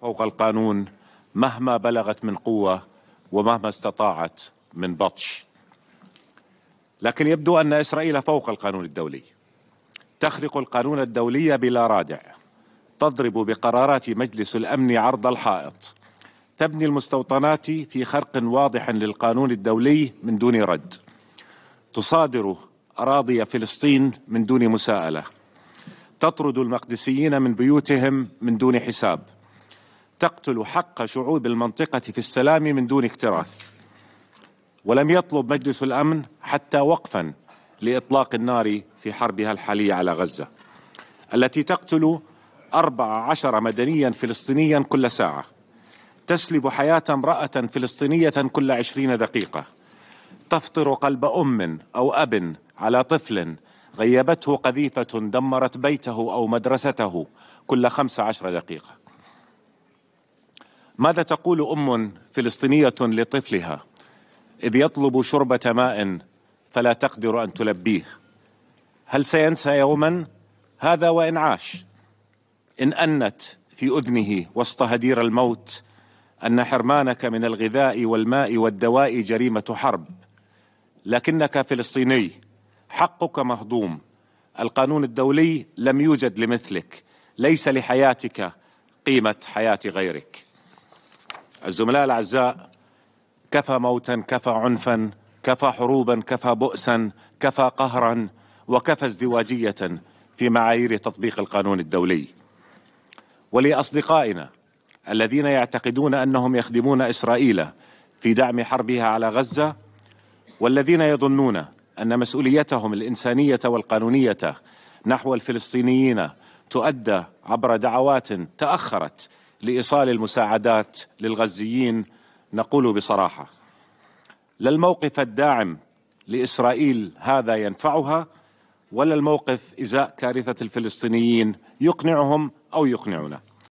فوق القانون مهما بلغت من قوة ومهما استطاعت من بطش لكن يبدو أن إسرائيل فوق القانون الدولي تخرق القانون الدولي بلا رادع تضرب بقرارات مجلس الأمن عرض الحائط تبني المستوطنات في خرق واضح للقانون الدولي من دون رد تصادر أراضي فلسطين من دون مساءلة تطرد المقدسيين من بيوتهم من دون حساب تقتل حق شعوب المنطقة في السلام من دون اكتراث ولم يطلب مجلس الأمن حتى وقفا لإطلاق النار في حربها الحالية على غزة التي تقتل 14 مدنيا فلسطينيا كل ساعة تسلب حياة امرأة فلسطينية كل 20 دقيقة تفطر قلب أم أو أب على طفل غيبته قذيفة دمرت بيته أو مدرسته كل 15 دقيقة ماذا تقول ام فلسطينيه لطفلها اذ يطلب شربه ماء فلا تقدر ان تلبيه هل سينسى يوما هذا وان عاش ان انت في اذنه وسط هدير الموت ان حرمانك من الغذاء والماء والدواء جريمه حرب لكنك فلسطيني حقك مهضوم القانون الدولي لم يوجد لمثلك ليس لحياتك قيمه حياه غيرك الزملاء الأعزاء كفى موتا كفى عنفا كفى حروبا كفى بؤسا كفى قهرا وكفى ازدواجية في معايير تطبيق القانون الدولي ولأصدقائنا الذين يعتقدون أنهم يخدمون إسرائيل في دعم حربها على غزة والذين يظنون أن مسؤوليتهم الإنسانية والقانونية نحو الفلسطينيين تؤدى عبر دعوات تأخرت لايصال المساعدات للغزيين نقول بصراحه لا الموقف الداعم لاسرائيل هذا ينفعها ولا الموقف ازاء كارثه الفلسطينيين يقنعهم او يقنعنا